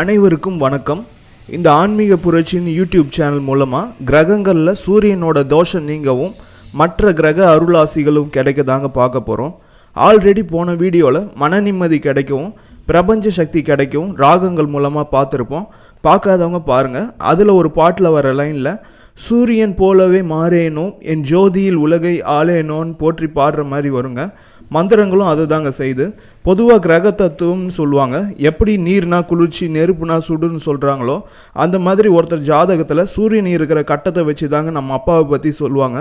அனைவருக்கும் வணக்கம் இந்த ஆன்மீக புரட்சியின் யூடியூப் சேனல் மூலமாக கிரகங்களில் சூரியனோட தோஷம் நீங்கவும் மற்ற கிரக அருளாசிகளும் கிடைக்க தாங்க பார்க்க போகிறோம் ஆல்ரெடி போன வீடியோவில் மன நிம்மதி கிடைக்கவும் பிரபஞ்ச சக்தி கிடைக்கவும் ராகங்கள் மூலமாக பார்த்துருப்போம் பார்க்காதவங்க பாருங்கள் அதில் ஒரு பாட்டில் வர லைனில் சூரியன் போலவே மாறேனோ என் ஜோதியில் உலகை ஆளேனோன்னு போற்றி பாடுற மாதிரி வருங்க மந்திரங்களும் அது தாங்க செய்து பொதுவாக கிரக தத்துவம்னு சொல்லுவாங்க எப்படி நீர்னா குளிர்ச்சி நெருப்புனா சுடுன்னு சொல்கிறாங்களோ அந்த மாதிரி ஒருத்தர் ஜாதகத்தில் சூரியன் இருக்கிற கட்டத்தை வச்சு தாங்க நம்ம அப்பாவை பற்றி சொல்லுவாங்க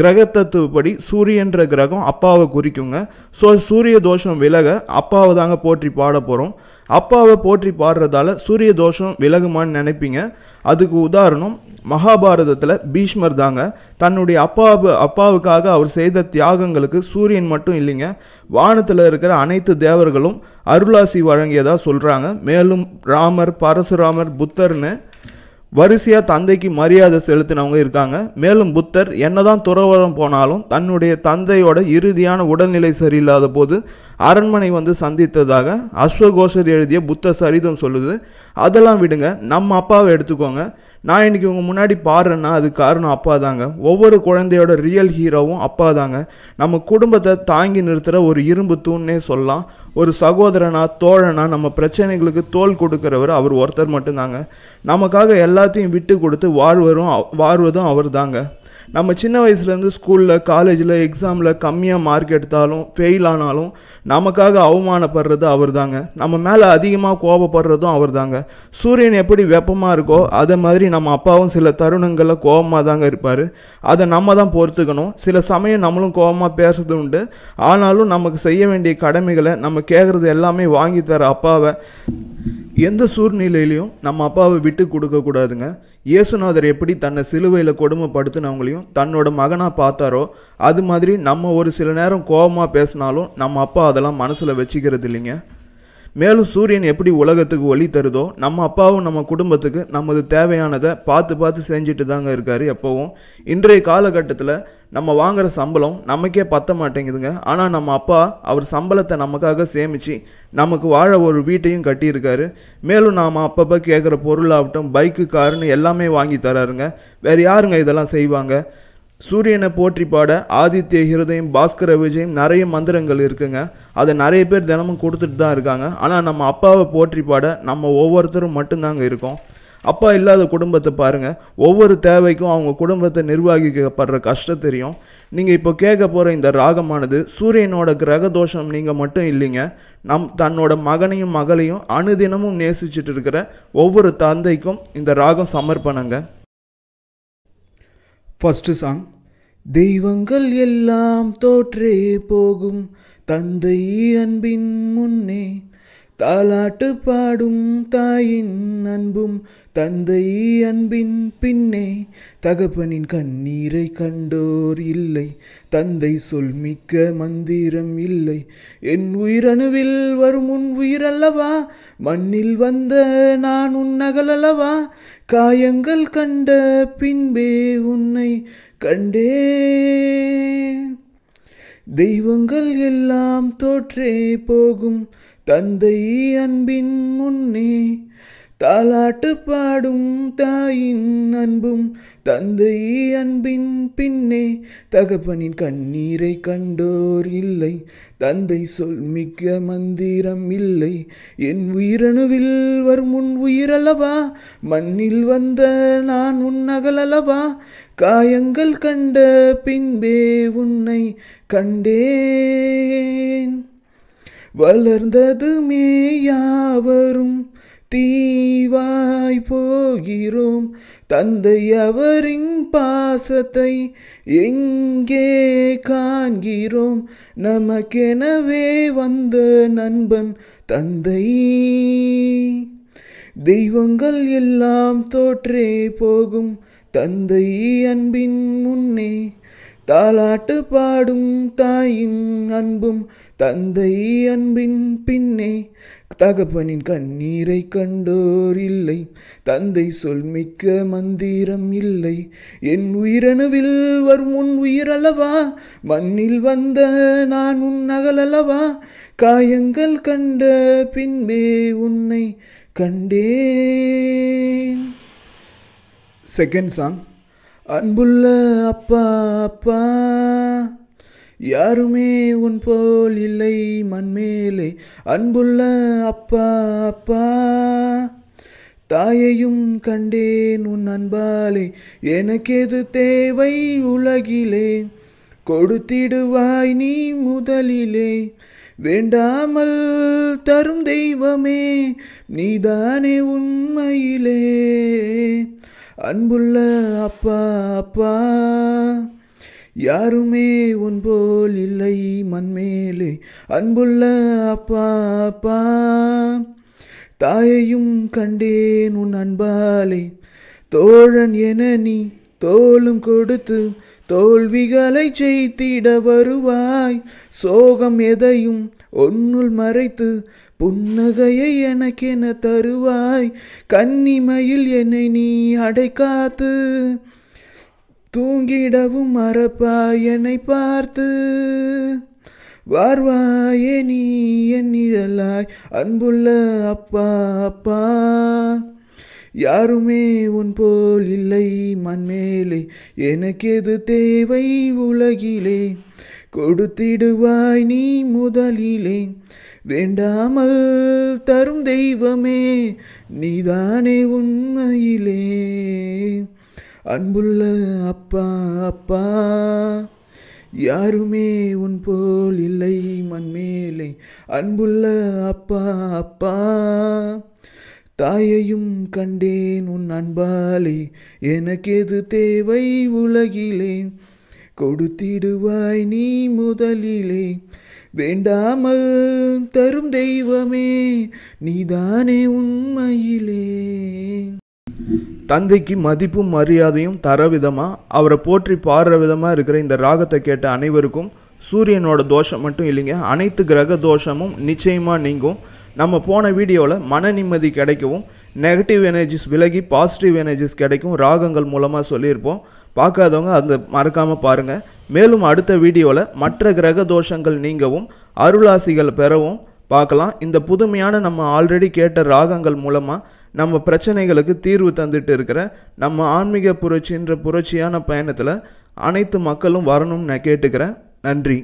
கிரக தத்துவப்படி சூரியன்ற கிரகம் அப்பாவை குறிக்குங்க ஸோ சூரிய தோஷம் விலக அப்பாவை தாங்க போற்றி பாட போகிறோம் அப்பாவை போற்றி பாடுறதால சூரிய தோஷம் விலகுமான்னு நினைப்பீங்க அதுக்கு உதாரணம் மகாபாரதத்தில் பீஷ்மர் தாங்க தன்னுடைய அப்பாவு அப்பாவுக்காக அவர் செய்த தியாகங்களுக்கு சூரியன் மட்டும் இல்லைங்க வானத்தில் இருக்கிற அனைத்து தேவர்களும் அருளாசி வழங்கியதாக சொல்கிறாங்க மேலும் ராமர் பரசுராமர் புத்தர்னு வரிசையாக தந்தைக்கு மரியாதை செலுத்தினவங்க இருக்காங்க மேலும் புத்தர் என்னதான் துறவரம் போனாலும் தன்னுடைய தந்தையோட இறுதியான உடல்நிலை சரியில்லாத போது அரண்மனை வந்து சந்தித்ததாக அஸ்வகோஷர் எழுதிய புத்த சரிதம் சொல்லுது அதெல்லாம் விடுங்க நம்ம அப்பாவை எடுத்துக்கோங்க நான் இன்றைக்கி உங்கள் முன்னாடி பாடுறேன்னா அது காரணம் அப்பா தாங்க ஒவ்வொரு குழந்தையோட ரியல் ஹீரோவும் அப்பா தாங்க நம்ம குடும்பத்தை தாங்கி நிறுத்துகிற ஒரு இரும்பு தூண்னே சொல்லலாம் ஒரு சகோதரனா தோழனா நம்ம பிரச்சனைகளுக்கு தோல் கொடுக்குறவர் அவர் ஒருத்தர் மட்டும்தாங்க நமக்காக எல்லாத்தையும் விட்டு கொடுத்து வாழ்வரும் வாழ்வதும் அவர் தாங்க நம்ம சின்ன வயசுலேருந்து ஸ்கூலில் காலேஜில் எக்ஸாமில் கம்மியாக மார்க் எடுத்தாலும் ஃபெயில் ஆனாலும் நமக்காக அவமானப்படுறது அவர் தாங்க நம்ம மேலே அதிகமாக கோபப்படுறதும் அவர் தாங்க சூரியன் எப்படி வெப்பமாக இருக்கோ அதை மாதிரி நம்ம அப்பாவும் சில தருணங்களில் கோபமாக தாங்க இருப்பார் அதை நம்ம தான் பொறுத்துக்கணும் சில சமயம் நம்மளும் கோபமாக பேசுறது உண்டு ஆனாலும் நமக்கு செய்ய வேண்டிய கடமைகளை நம்ம கேட்குறது எல்லாமே வாங்கி தர அப்பாவை எந்த சூழ்நிலையிலையும் நம்ம அப்பாவை விட்டு கொடுக்கக்கூடாதுங்க இயேசுநாதர் எப்படி தன்னை சிலுவையில் கொடுமைப்படுத்தினவங்களையும் தன்னோட மகனாக பார்த்தாரோ அது மாதிரி நம்ம ஒரு சில நேரம் கோபமாக பேசினாலும் நம்ம அப்பா அதெல்லாம் மனசில் வச்சுக்கிறது இல்லைங்க மேலும் சூரியன் எப்படி உலகத்துக்கு ஒளி தருதோ நம்ம அப்பாவும் நம்ம குடும்பத்துக்கு நமது தேவையானதை பார்த்து பார்த்து செஞ்சுட்டு தாங்க இருக்கார் எப்போவும் இன்றைய காலகட்டத்தில் நம்ம வாங்குகிற சம்பளம் நமக்கே பத்த மாட்டேங்குதுங்க ஆனால் நம்ம அப்பா அவர் சம்பளத்தை நமக்காக சேமித்து நமக்கு வாழ ஒரு வீட்டையும் கட்டியிருக்காரு மேலும் நாம் அப்பப்போ கேட்குற பொருளாகட்டும் பைக்கு காருன்னு எல்லாமே வாங்கி தராருங்க வேறு யாருங்க இதெல்லாம் செய்வாங்க சூரியனை போற்றி பாட ஆதித்ய ஹிருதயம் பாஸ்கர விஜயம் நிறைய மந்திரங்கள் இருக்குங்க அதை நிறைய பேர் தினமும் கொடுத்துட்டு தான் இருக்காங்க ஆனால் நம்ம அப்பாவை போற்றி பாட நம்ம ஒவ்வொருத்தரும் மட்டும்தாங்க இருக்கோம் அப்பா இல்லாத குடும்பத்தை பாருங்கள் ஒவ்வொரு தேவைக்கும் அவங்க குடும்பத்தை நிர்வாகிக்கப்படுற கஷ்டம் தெரியும் நீங்கள் இப்போ கேட்க போகிற இந்த ராகமானது சூரியனோட கிரக தோஷம் நீங்கள் மட்டும் இல்லைங்க நம் தன்னோட மகனையும் மகளையும் அணுதினமும் நேசிச்சுட்டு இருக்கிற ஒவ்வொரு தந்தைக்கும் இந்த ராகம் சமர்ப்பணங்க ஃபஸ்ட்டு சாங் தெய்வங்கள் எல்லாம் தோற்றே போகும் தந்தை அன்பின் முன்னே தாலாட்டு பாடும் தாயின் அன்பும் தந்தை அன்பின் பின்னே தகப்பனின் கண்ணீரை கண்டோர் இல்லை தந்தை சொல் மிக்க மந்திரம் இல்லை என் உயிரணுவில் வரும் உன் உயிர் அல்லவா மண்ணில் வந்த நான் உன் நகலல்லவா காயங்கள் கண்ட பின்பே உன்னை கண்டே தெய்வங்கள் எல்லாம் தோற்றே போகும் தந்தை அன்பின் முன்னே தாலாட்டு பாடும் தாயின் அன்பும் தந்தை அன்பின் பின்னே தகப்பனின் கண்ணீரை கண்டோர் இல்லை தந்தை சொல் மிக்க மந்திரம் இல்லை என் உயிரணுவில் வரும் உன் உயிரல்லவா மண்ணில் வந்த நான் உன் அகலல்லவா காயங்கள் கண்ட பின்பே உன்னை கண்டேன் வளர்ந்ததுமே யாவரும் தீவாய் போகிறோம் தந்தை அவரின் பாசத்தை எங்கே காண்கிறோம் நமக்கெனவே வந்த நண்பன் தந்தை தெய்வங்கள் எல்லாம் தோற்றே போகும் தந்தை அன்பின் முன்னே தாலாட்டு பாடும் தாயின் அன்பும் தந்தை அன்பின் பின்னே தகப்பனின் கண்ணீரை கண்டோர் இல்லை தந்தை சொல்மிக்க மந்திரம் இல்லை என் உயிரணுவில் வரும் உன் உயிர் அல்லவா மண்ணில் வந்த நான் உன் அகலல்லவா காயங்கள் கண்ட பின்பே உன்னை கண்டே செகண்ட் சாங் அன்புள்ள அப்பா அப்பா யாருமே உன் போல் இல்லை மண்மேலே அன்புள்ள அப்பா அப்பா தாயையும் கண்டேன் உன் அன்பாலே எனக்கெது தேவை உலகிலே கொடுத்திடுவாய் நீ முதலிலே வேண்டாமல் தரும் தெய்வமே நீதானே உண்மையிலே அன்புள்ள அப்பா அப்பா யாருமே உன் போல் இல்லை மண்மேலே அன்புள்ள அப்பா அப்பா தாயையும் கண்டேன் உன் அன்பாலே தோழன் என நீ தோலும் கொடுத்து தோல்விகளை செய்திட வருவாய் சோகம் எதையும் ஒன்னுள் மறைத்து புன்னகையை எனக்கென தருவாய் கன்னிமையில் என்னை நீ அடைக்காத்து தூங்கிடவும் மறப்பாய் என்னை பார்த்து வார்வாயே நீ என் நிழலாய் அன்புள்ள அப்பா அப்பா யாருமே உன் போல் இல்லை மண்மேலே எனக்கெது தேவை உலகிலே கொடுத்திடுவாய் நீ முதலிலே வேண்டாமல் தரும் தெய்வமே நீதானே உண்மையிலே அன்புள்ள அப்பா அப்பா யாருமே உன் போல் இல்லை மண்மேலே அன்புள்ள அப்பா அப்பா தாயையும் கண்டேன் உன் அன்பாலே எனக்கு எது தேவை உலகிலே கொடுத்திடுவாய் நீ முதலிலே வேண்டாமல் தரும் தெய்வமே நீதானே உண்மையிலே தந்தைக்கு மதிப்பும் மரியாதையும் தர விதமாக அவரை போற்றி பாடுற விதமாக இருக்கிற இந்த ராகத்தை கேட்ட அனைவருக்கும் சூரியனோட தோஷம் மட்டும் இல்லைங்க அனைத்து கிரக தோஷமும் நிச்சயமாக நீங்கும் நம்ம போன வீடியோவில் மன நிம்மதி கிடைக்கவும் நெகட்டிவ் எனர்ஜிஸ் விலகி பாசிட்டிவ் எனர்ஜிஸ் கிடைக்கும் ராகங்கள் மூலமாக சொல்லியிருப்போம் பார்க்காதவங்க அந்த மறக்காமல் பாருங்கள் மேலும் அடுத்த வீடியோவில் மற்ற கிரக தோஷங்கள் நீங்கவும் அருளாசிகள் பெறவும் பார்க்கலாம் இந்த புதுமையான நம்ம ஆல்ரெடி கேட்ட ராகங்கள் மூலமாக நம்ம பிரச்சனைகளுக்கு தீர்வு தந்துட்டு இருக்கிற நம்ம ஆன்மீக புரட்சின்ற புரட்சியான பயணத்தில் அனைத்து மக்களும் வரணும்னு நான் கேட்டுக்கிறேன் நன்றி